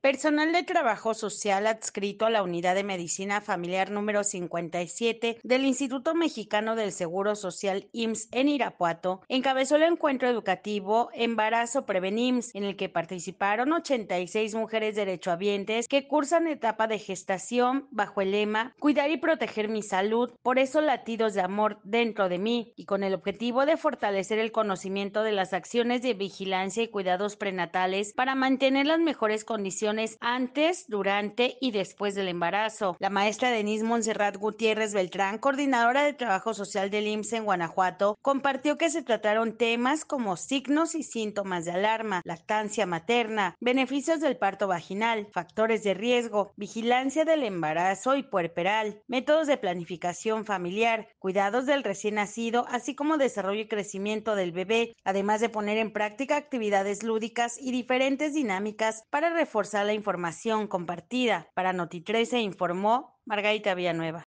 Personal de trabajo social adscrito a la Unidad de Medicina Familiar número 57 del Instituto Mexicano del Seguro Social IMSS en Irapuato encabezó el encuentro educativo Embarazo Prevenims, en el que participaron 86 mujeres derechohabientes que cursan etapa de gestación bajo el lema Cuidar y proteger mi salud, por eso latidos de amor dentro de mí, y con el objetivo de fortalecer el conocimiento de las acciones de vigilancia y cuidados prenatales para mantener las mejores condiciones antes, durante y después del embarazo. La maestra Denise Montserrat Gutiérrez Beltrán, coordinadora del trabajo social del IMSS en Guanajuato, compartió que se trataron temas como signos y síntomas de alarma, lactancia materna, beneficios del parto vaginal, factores de riesgo, vigilancia del embarazo y puerperal, métodos de planificación familiar, cuidados del recién nacido, así como desarrollo y crecimiento del bebé, además de poner en práctica actividades lúdicas y diferentes dinámicas para reforzar la información compartida. Para Noti 13 informó Margarita Villanueva.